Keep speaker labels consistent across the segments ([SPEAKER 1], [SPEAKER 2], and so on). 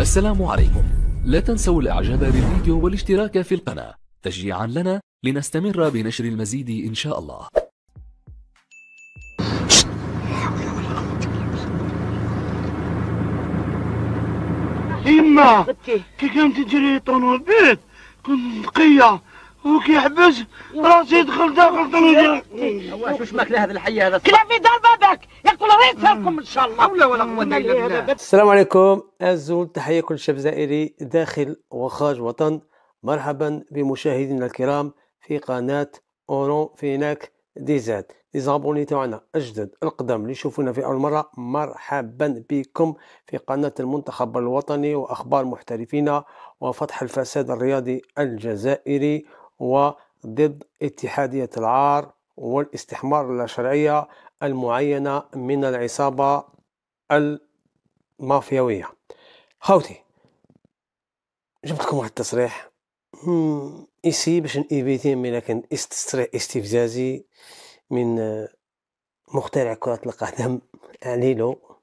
[SPEAKER 1] السلام عليكم لا تنسوا الاعجاب بالفيديو والاشتراك في القناة تشجيعا لنا لنستمر بنشر المزيد ان شاء الله إما كي كانت تجري طنوبيت كنت نقية
[SPEAKER 2] وكيحبس راسي يدخل داخل طنجره واش واش ماكله هذا الحي هذا كلا
[SPEAKER 1] في دار بابك يقول ريت فيكم ان شاء الله ولا ولا قوه الا بالله
[SPEAKER 2] السلام عليكم الزول تحيه كل شاب زائري داخل وخارج وطن مرحبا بمشاهدينا الكرام في قناه اورون فيناك ديزاد لي زابوني تاعنا الجدد القدم اللي يشوفونا في اول مره مرحبا بكم في قناه المنتخب الوطني واخبار محترفينا وفتح الفساد الرياضي الجزائري وضد اتحادية العار والاستحمار اللا شرعية المعينة من العصابة المافياوية خوتي جبت لكم واحد التصريح إيسي باش نإيفيتي ملي كان تصريح استفزازي من آه، مخترع كرة القدم عليلو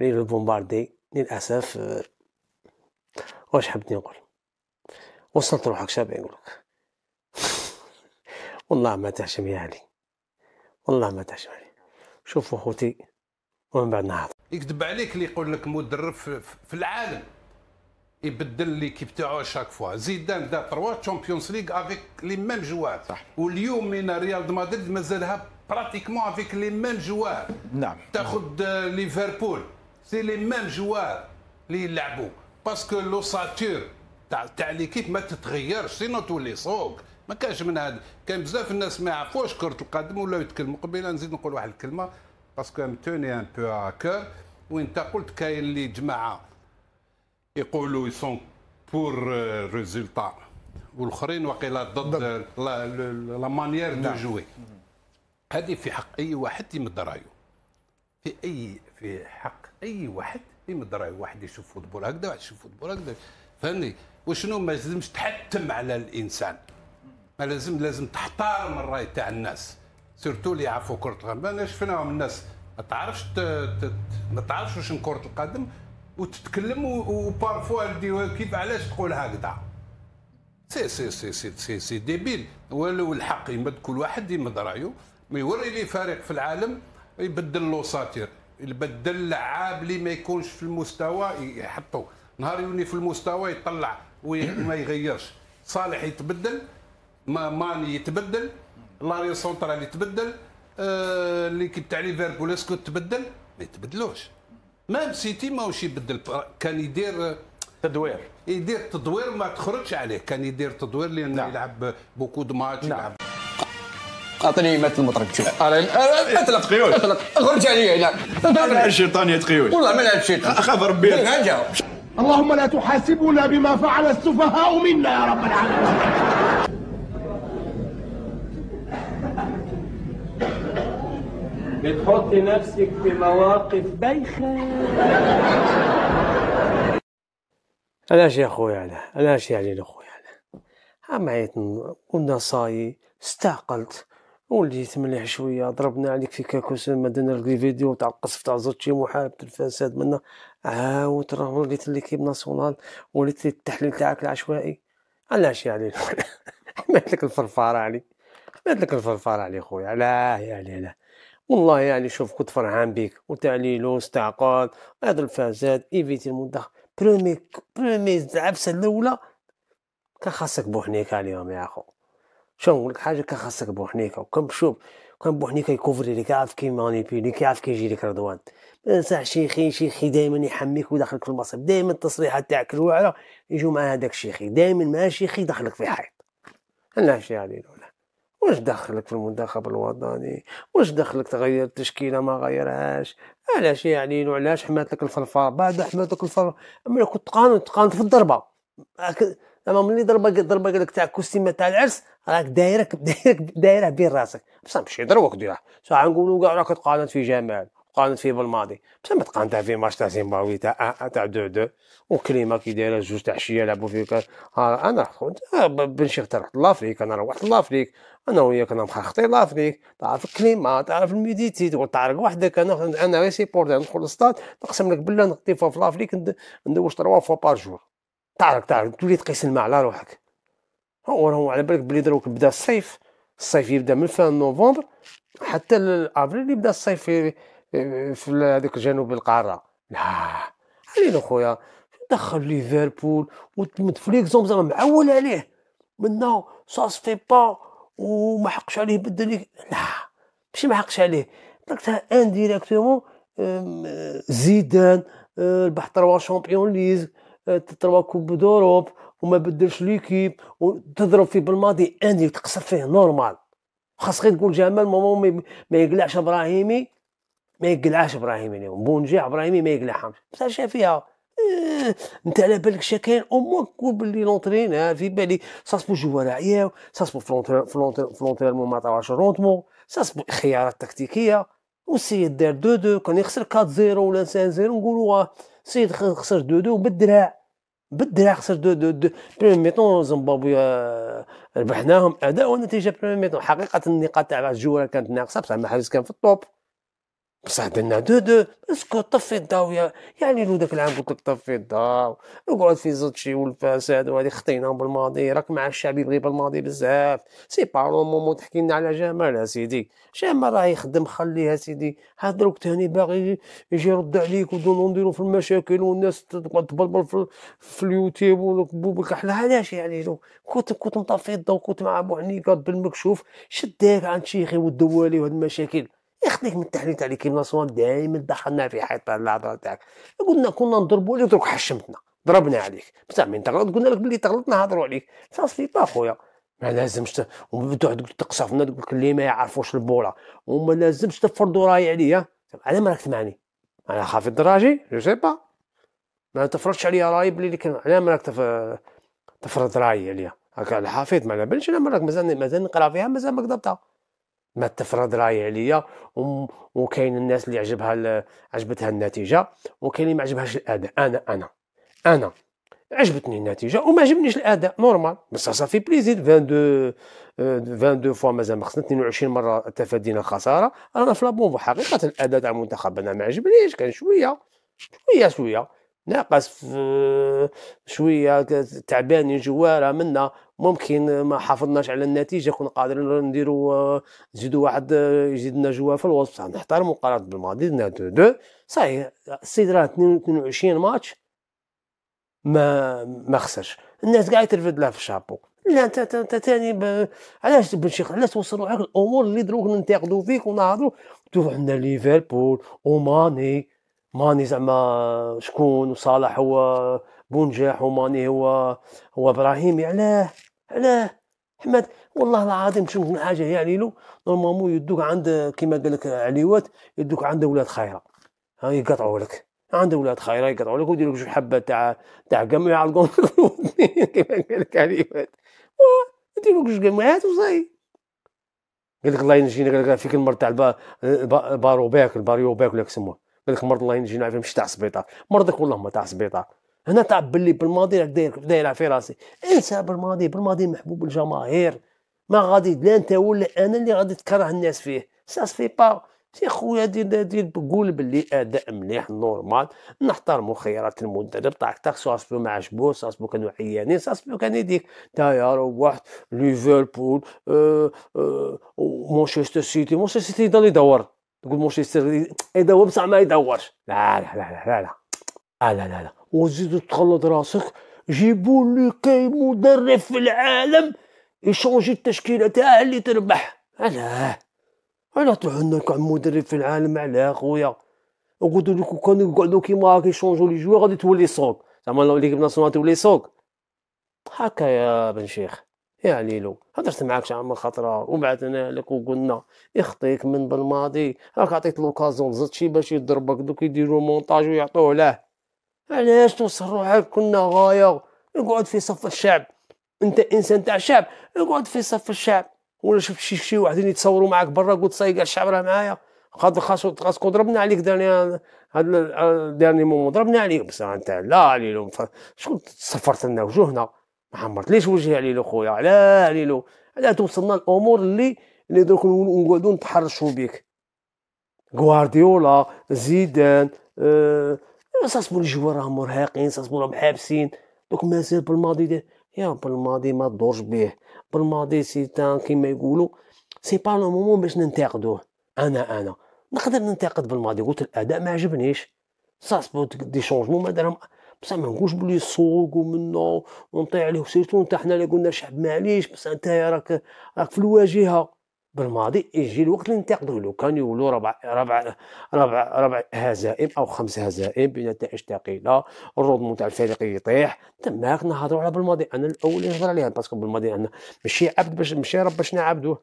[SPEAKER 2] عليلو البومباردي للأسف آه، واش حبيت نقول وصلت روحك شاب يقولك والله ما تحشم يا علي والله ما تحشم علي شوفوا خوتي ومن بعد نهض
[SPEAKER 1] يكذب عليك اللي يقول لك مدرب في, العالم يبدل لي تاعو شاك فوا زيدان دا تروا تشامبيونز ليغ افيك لي ميم جوار صح واليوم من ريال مدريد مازالها براتيكمون افيك لي ميم جوار نعم تاخذ ليفربول سي لي ميم جوار اللي يلعبوا باسكو لوساتور تاع تاع ليكيب ما تتغيرش سينو تولي سوق ما كانش من هذا كان بزاف الناس ما يعرفوش كره القدم ولاو يتكلموا قبيله نزيد نقول واحد الكلمه باسكو توني ان بو أكور وانت قلت كاين اللي جماعه يقولوا يسون بور ريزولتا والاخرين وقيلا ضد لا مانيير دو جوي هذه في حق اي واحد يمد رايه في اي في حق اي واحد يمد رايه واحد يشوف فوتبول هكذا واحد يشوف فوتبول هكذا فهمني وشنو ما لازمش تحتم على الانسان ما لازم لازم تحترم الراي تاع الناس سيرتو اللي يعرفوا كره القدم انا شفناهم الناس ما تعرفش ما تعرفش واش كره القدم وتتكلم وبارفوا كيف علاش تقول هكذا سي سي سي سي سي, سي ديبيل ولو الحق يمد كل واحد يمد رايه ما يوري لي فريق في العالم يبدل لوساتير ساتير يبدل لعاب اللي ما يكونش في المستوى يحطو نهار يوني في المستوى يطلع وما يغيرش صالح يتبدل ماني يتبدل لاري سونترال يتبدل آه ليكيب تاع ليفربول تبدل ما يتبدلوش مام سيتي ماهوش يبدل كان يدير آه، تدوير يدير تدوير ما تخرجش عليه كان يدير تدوير لان نعم. يلعب بوكو دو ماتش نعم. يلعب اعطيني مات المطرب شوف لا تقيوش خرج علي لا ملعب الشيطان يا تقيوش والله ملعب الشيطان اخاف ربي إيه، اللهم لا تحاسبنا بما فعل السفهاء منا يا رب العالمين
[SPEAKER 2] بتحط نفسك في مواقف بايخة علاش يا خويا انا علاش يعني اخويا انا عمعيت قلنا صاي استعقلت وليت مليح شويه ضربنا عليك في كاكوس مدنا لك فيديو تاع القصف تاع زوتشي محاربة الفساد منا عاود راه وليت ليكيب ناسيونال وليت التحليل تاعك العشوائي علاش يعني حمات لك الفرفاره علي حمات لك الفرفاره علي خويا علاه يعني علاه والله يعني شوف كنت فرحان بيك وتعليله استعقاد هذا الفازات ايفيتي المنتخب برومي برومي العبسه الاولى كان خاصك بوحنيكه عليهم يا اخو شو نقول لك حاجه كان خاصك بوحنيكه وكان شوف كان بوحنيكه يكوفري لك عارف كي مانيبيلي كيعرف يجي لك رضوان صح شيخي شيخي دائما يحميك ويدخلك في المصيب دائما التصريحات تاعك الواعره يجوا مع هذاك الشيخي دائما مع شيخي يدخلك في حيط انا شي يعني واش دخلك في المنتخب الوطني واش دخلك تغير التشكيله ما غيرهاش علاش يعني وعلاش حمات لك الفرفار بعد حمات لك الفرفار ملي كنت قانون تقانت في الضربه اما ملي ضربه ضربه قالك تاع كوستيمه تاع العرس راك دايرك دايرك دايره بين راسك بصح ماشي دروك ديرها ساعه نقولوا كاع راك تقانت في جمال قانت فيه بالماضي بصح ما تقارنتها في ماتش تاع زيمبابوي تاع تاع دو دو وكريمه كي دايره جوج تاع الشيه لعبوا فيك انا رحت بن شيخ رحت لافريك انا روحت لافريك انا وياك انا مخرخطين لافريك تعرف كليما تعرف الميديتي تقول تعرق وحدك انا انا غير سيبورتر ندخل للستاد نقسم لك بالله نقضي في لافريك ندوش تروا فوا بار جور تعرق تعرق تولي تقيس الماء على روحك هو هو على بالك بلي دروك بدا الصيف الصيف يبدا من فان نوفمبر حتى لابريل يبدا الصيف في هذيك جنوب القاره لا علينا خويا دخل ليفربول وتمد في ليكزوم زعما معول عليه منا سا سفي با وما حقش عليه بدل لا ماشي ما حقش عليه ان ديريكتومون زيدان أه، ربح تروا شامبيون ليز أه، تروا كوب دوروب وما بدلش ليكيب وتضرب فيه بالماضي انديك تقصر فيه نورمال خاص غير تقول جمال ماما ما يقلعش ابراهيمي ما يقلعش ابراهيم اليوم بونجي ابراهيمي ما يقلعهمش بصح شاف فيها إيه، انت على بالك شا كاين اوموك باللي لونترينور في بالي ساسبو جوار عياو ساسبو فلونتيرمون ما عطاوهاش رونتمون ساسبو خيارات تكتيكيه والسيد دار دو دو كان يخسر 4 0 ولا 5 0 نقولوا السيد خسر دو دو بالدراع بالدراع خسر دو دو دو بريمير ميتون زمبابويا ربحناهم اداء ونتيجه بريم ميتون حقيقه النقاط تاع الجوار كانت ناقصه بصح حارس كان في الطوب بصح درنا دو دو اسكو طفي الضاو يعني لو داك العام قلت لك طفي الضاو اقعد في زوتشي والفساد وهذه خطينا بالماضي راك مع الشعب يبغي بالماضي بزاف سي بارو مومون تحكي لنا على جمال اسيدي جمال راه يخدم خليها سيدي ها دروك ثاني باغي يجي يرد عليك ودون نديرو في المشاكل والناس تقعد تبلبل في, في اليوتيوب وبوبك احلى علاش يعني لو كنت كنت مطفي الضو كنت مع ابو حنيفه بالمكشوف شداك عند شيخي والدوالي وهاد المشاكل يخليك من التحليل تاع ليكيب ناسيونال دائما دخلنا في حيط الهضره تاعك قلنا كنا نضربوا عليك درك حشمتنا ضربنا عليك بصح من تغلط قلنا لك بلي تغلط نهضروا عليك صافي با خويا ما لازمش ت... ومن تقصفنا تقول لك اللي ما يعرفوش البوله وما لازمش تفرضوا راي عليا على ما راك تسمعني انا خافي دراجي جو سي با ما تفرضش عليا راي بلي كان على ما راك تف... تفرض راي عليا هكا الحافظ ما على بالش انا مازال مازال نقرا فيها مازال ما كذبتها ما تفرض راي عليا وكاين الناس اللي عجبها عجبتها النتيجه وكاين اللي ما عجبهاش الاداء انا انا انا عجبتني النتيجه وما عجبنيش الاداء نورمال بس صافي بليزير 22 22 فوا مازال ما خصنا 22 مره تفادينا الخساره رانا في لابون حقيقه الاداء تاع المنتخب انا ما عجبنيش كان شويه شويه شويه ناقص في شويه تعبانين جواره منا ممكن ما حافظناش على النتيجه كنا قادرين نديروا آه، نزيدوا واحد آه، يزيدنا جوا في الوسط بصح نحترموا قرارات بالماضي درنا دو دو صحيح السيد راه 22 ماتش ما ما خسرش الناس كاع ترفد له في الشابو لا انت انت ثاني ب... علاش بن شيخ علاش توصلوا روحك الامور اللي دروك ننتقدوا فيك ونهضروا تروح عندنا ليفربول وماني ماني زعما شكون وصالح هو بونجاح وماني هو هو ابراهيمي علاه علاه حماد والله العظيم شنو حاجه يعني عليلو نورمالمون يدوك عند كيما قال لك عليوات يدوك عند ولاد خيره ها يقطعوا لك عند ولاد خيره يقطعوا لك ويديروا لك جوج حبات تاع تاع قمع يعلقون كيما قال لك عليوات يديروا لك جوج قمعات وصاي قال لك الله ينجينا قال لك فيك المر تاع البارو باك الباريو باك ولا يسموه قال لك مرض الله ينجينا عارفين مش تاع السبيطار مرضك والله ما تاع السبيطار هنا تاع باللي بالماضي راك داير داير في راسي انسى بالماضي بالماضي محبوب الجماهير ما غادي لا انت ولا انا اللي غادي تكره الناس فيه سا سي با سي خويا دير دير قول باللي اداء مليح نورمال نحترمو خيارات المدرب تاعك تاعك تاع سبو ما عجبوش عجبوه سبو كانوا عيانين سبو كان يديك تايا روحت ليفربول مانشستر سيتي مانشستر سيتي ضل يدور تقول مانشستر يدور بصح ما يدورش لا لا لا لا لا لا آه، لا لا, لا. وزيد تخلط راسك جيبوا لي كاي مدرب في العالم يشونجي التشكيله تاع اللي تربح علاه علاه تروح هناك كاع مدرب في العالم علاه خويا وقلت لك كان يقعدوا كيما هاك يشونجوا لي جوا غادي تولي سوق زعما ليكيب ناسيونال تولي سوق هكا يا بن شيخ يا يعني ليلو هدرت معاك شي من خطره وبعثنا لك وقلنا يخطيك من بالماضي راك عطيت لوكازون زدت شي باش يضربك دوك يديروا مونتاج ويعطوه له علاش توصل روحك كنا غايه اقعد في صف الشعب انت انسان تاع الشعب اقعد في صف الشعب ولا شفت شي شي واحدين يتصوروا معاك برا قلت صايق الشعب راه معايا خاصو خاصكو ضربنا عليك داني هاد داني مومون ضربنا عليك بصح انت لا ليلو شكون صفرت لنا وجوهنا ما ليش وجهي علي لو خويا علاه عليه لو علاه توصلنا الامور اللي اللي دروك نقعدو نتحرشوا بك غوارديولا زيدان أه ساسبون جوار راهم مرهقين ساسبون راهم حابسين دوك مازال بالماضي ديال يا بالماضي ما تدورش به بالماضي سيتان كيما يقولوا سي با لو مومون باش ننتقدوه انا انا نقدر ننتقد بالماضي قلت الاداء ما عجبنيش ساسبون دي شونجمون ما دارهم بصح ما نقولش بلي يسوقوا منه ونطيع عليه وسيرتو نتا حنا اللي قلنا شعب معليش بصح انت راك راك في الواجهه بالماضي يجي الوقت اللي ننتقدوا له كان يولوا ربع ربع ربع ربع هزائم او خمس هزائم بنتائج ثقيله الروض تاع الفريق يطيح تماك نهضروا على بالماضي انا الاول نهضر عليها باسكو بالماضي انا ماشي عبد باش ماشي رب باش نعبدوه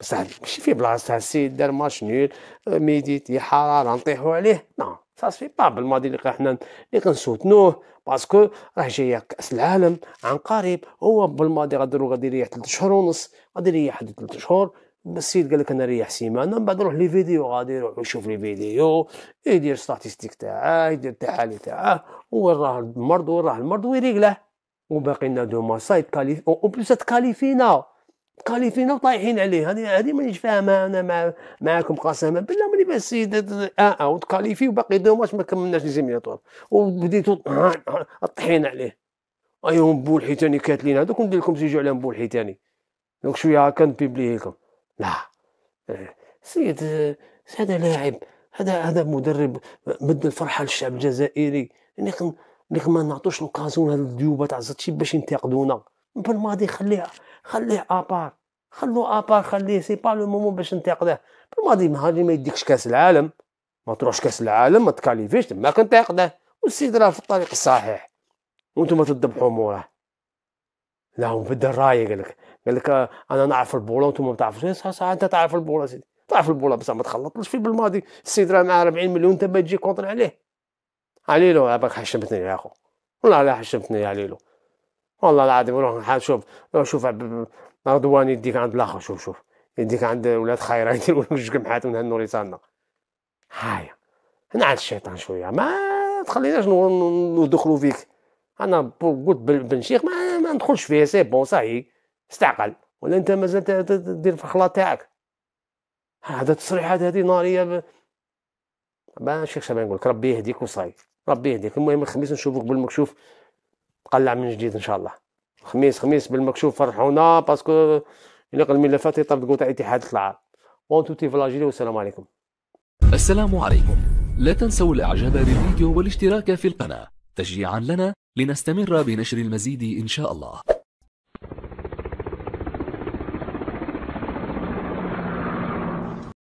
[SPEAKER 2] بصح ماشي في بلاصه السيد دار ماتش نيل ميديتي حراره نطيحوا عليه نعم صافي با بالماضي اللي حنا اللي كنسوتنوه باسكو راه جايه كاس العالم عن قريب هو بالماضي غادي غادي يريح 3 شهور ونص غادي يريح ثلاث 3 شهور السيد قال لك انا ريح سيمانه من بعد نروح لي فيديو غادي يروح يشوف لي فيديو يدير ستاتيستيك تاعه يدير التحاليل تاعه وين راه المرض وين راه المرض ويريقله وباقي لنا دو ماساي كاليف اون بليس تكاليفينا متكالفين وطايحين عليه هذه هذه مانيش فاهمها انا مع معاكم قسما بالله ماني بس اه اه وتكاليفي وباقي دوماش ما كملناش الجيميناتور وبديتو آه، آه، طحين عليه ايوا بول حيتاني كاتلين هذوك ندير لكم سيجو على بول حيتاني دونك شويه هكا نبيبليه لكم لا آه، سيد هذا لاعب هذا هذا مدرب بدل فرحه للشعب الجزائري اللي يعني يعني ما نعطوش لوكازيون هاد الديوبه تاع زتشي باش ينتقدونا بالماضي خليه خليه ابار خلو ابار خليه سي با لو مومون باش نتاقده بالماضي ما ما يديكش كاس العالم ما تروحش كاس العالم ما تكاليفيش تما كنتقده والسيد راه في الطريق الصحيح وانتم تذبحوا موراه لا هو بدل رايه قال لك قال لك آه، انا نعرف البوله وانتم ما تعرفوش صح صح انت تعرف البوله سيدي تعرف البوله بصح ما تخلطلش في بالماضي السيد راه معاه 40 مليون انت تجي كونتر عليه عليلو باك حشمتني يا اخو والله لا حشمتني عليلو والله العظيم روح شوف روح شوف رضوان يديك عند الاخر شوف شوف يديك عند ولاد خيره يديروا لك جوج كمحات من هالنوريتانا هايا هنا على الشيطان شويه ما تخليناش ندخلوا فيك انا قلت بن شيخ ما, ما ندخلش فيه سي بون صاحي استعقل ولا انت مازال تدير في الخلاط تاعك هذا التصريحات هذه ناريه ب... ما الشيخ شبان نقولك لك ربي يهديك وصاي ربي يهديك المهم الخميس نشوفك بالمكشوف تقلع من جديد ان شاء الله خميس خميس بالمكشوف فرحونا باسكو ينقل الملفات يطلب تاع اتحاد العاب وان توتي فلاجيلي والسلام عليكم
[SPEAKER 1] السلام عليكم لا تنسوا الاعجاب بالفيديو والاشتراك في القناه تشجيعا لنا لنستمر بنشر المزيد ان شاء الله